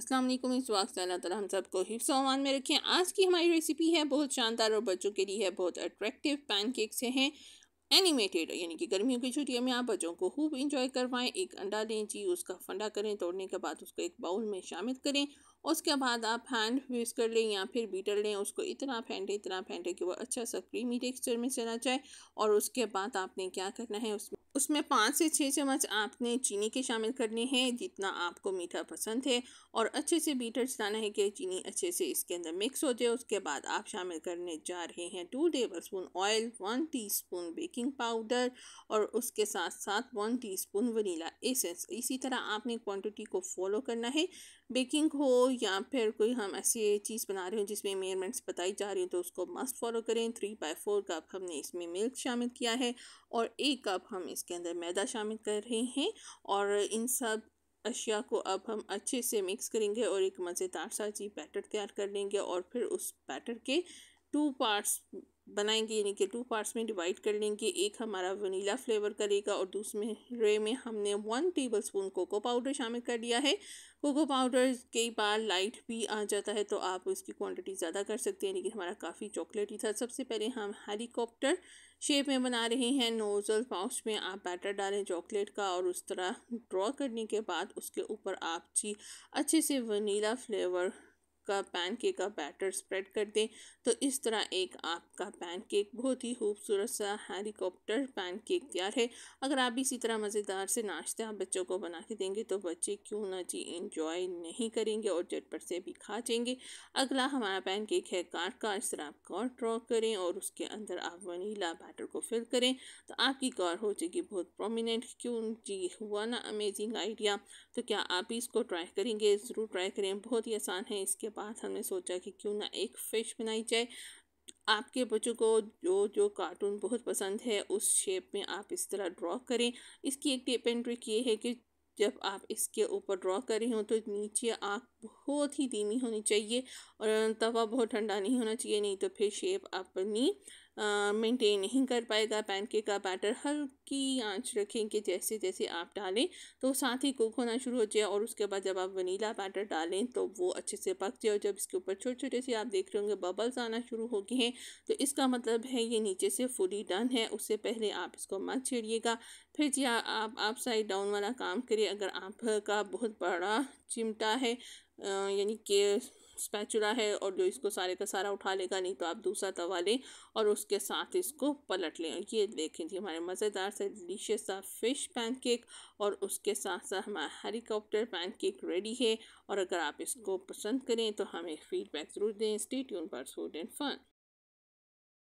अस्सलाम वालेकुम इस वक्त अल्लाह ताला हम सबको हिफ्स अमान में रखें आज की हमारी रेसिपी है बहुत शानदार और बच्चों के लिए है बहुत अट्रैक्टिव पैनकेक्स हैं एनिमेटेड यानी कि गर्मियों की छुट्टियों में आप बच्चों को खूब इंजॉय करवाएं एक अंडा लें जी उसका फंडा करें तोड़ने के बाद उसको एक बाउल में शामिल करें उसके बाद आप हैंड यूज़ कर लें या फिर बीटर लें उसको इतना फेंटे इतना फेंटे कि वो अच्छा सा क्रीमी टेक्सचर में चला जाए और उसके बाद आपने क्या करना है उसमें उसमें पाँच से छः चम्मच आपने चीनी के शामिल करने हैं जितना आपको मीठा पसंद है और अच्छे से बीटर चलाना है कि चीनी अच्छे से इसके अंदर मिक्स हो जाए उसके बाद आप शामिल करने जा रहे हैं two tablespoon oil one teaspoon baking powder और उसके साथ साथ वन टीस्पून वनीला एसेंस इसी तरह आपने क्वांटिटी को फॉलो करना है बेकिंग हो या फिर कोई हम ऐसी चीज़ बना रहे हो जिसमें मेयरमेंट्स बताई जा रही हो तो उसको मस्ट फॉलो करें थ्री बाई फोर कप हमने इसमें मिल्क शामिल किया है और एक कप हम इसके अंदर मैदा शामिल कर रहे हैं और इन सब अशिया को अब हम अच्छे से मिक्स करेंगे और एक मज़ेदार सा जी बैटर तैयार कर लेंगे और फिर उस बैटर के टू पार्ट्स बनाएंगे यानी कि टू पार्ट्स में डिवाइड कर लेंगे एक हमारा वनीला फ्लेवर करेगा और दूसरे रे में हमने one tablespoon cocoa powder शामिल कर लिया है कोको पाउडर कई बार लाइट भी आ जाता है तो आप उसकी क्वांटिटी ज़्यादा कर सकते हैं लेकिन हमारा काफ़ी चॉकलेटी था सबसे पहले हम हेलीकॉप्टर शेप में बना रहे हैं नोज़ल पाउच में आप बैटर डालें चॉकलेट का और उस तरह ड्रॉ करने के बाद उसके ऊपर आप जी अच्छे से वनीला फ्लेवर का पैनकेक का बैटर स्प्रेड कर दें तो इस तरह एक आपका पैनकेक बहुत ही खूबसूरत सा हेलीकॉप्टर पैनकेक तैयार है अगर आप इसी तरह मज़ेदार से नाश्ते आप बच्चों को बना के देंगे तो बच्चे क्यों ना जी इंजॉय नहीं करेंगे और झटपट से भी खा जाएंगे अगला हमारा पैनकेक है काट का इस तरह आप गौर ड्रॉ करें और उसके अंदर आप वनीला बैटर को फिल करें तो आपकी गौर हो जाएगी बहुत प्रोमिनेंट क्यों जी हुआ ना अमेजिंग आइडिया तो क्या आप इसको ट्राई करेंगे ज़रूर ट्राई करें बहुत ही आसान है इसके बाद हमने सोचा कि क्यों ना एक फ़िश बनाई जाए आपके बच्चों को जो जो कार्टून बहुत पसंद है उस शेप में आप इस तरह ड्रॉ करें इसकी एक टिप एंड ट्रिक ये है कि जब आप इसके ऊपर ड्रॉ कर रहे हो तो नीचे आँख बहुत ही धीमी होनी चाहिए और तवा बहुत ठंडा नहीं होना चाहिए नहीं तो फिर शेप अपनी मेंटेन नहीं कर पाएगा पैनकेक का बैटर हल्की आंच रखें कि जैसे जैसे आप डालें तो साथ ही कुक होना शुरू हो जाए और उसके बाद जब आप वनीला बैटर डालें तो वो अच्छे से पक जाए और जब इसके ऊपर छोटे छोटे से आप देख रहे होंगे बबल्स आना शुरू हो गए हैं तो इसका मतलब है ये नीचे से फुली डन है उससे पहले आप इसको मत छेड़िएगा फिर जी आ, आप आप साइड डाउन वाला काम करिए अगर आपका बहुत बड़ा चिमटा है यानी कि स्पैचुला है और जो इसको सारे का सारा उठा लेगा नहीं तो आप दूसरा तवा लें और उसके साथ इसको पलट लें ये देखें जी हमारे मज़ेदार से डिलीशियस सा फ़िश पैनकेक और उसके साथ साथ हमारा हेलीकॉप्टर पैनकेक रेडी है और अगर आप इसको पसंद करें तो हमें फ़ीडबैक ज़रूर दें स्टेट यून पर फूड एंड फन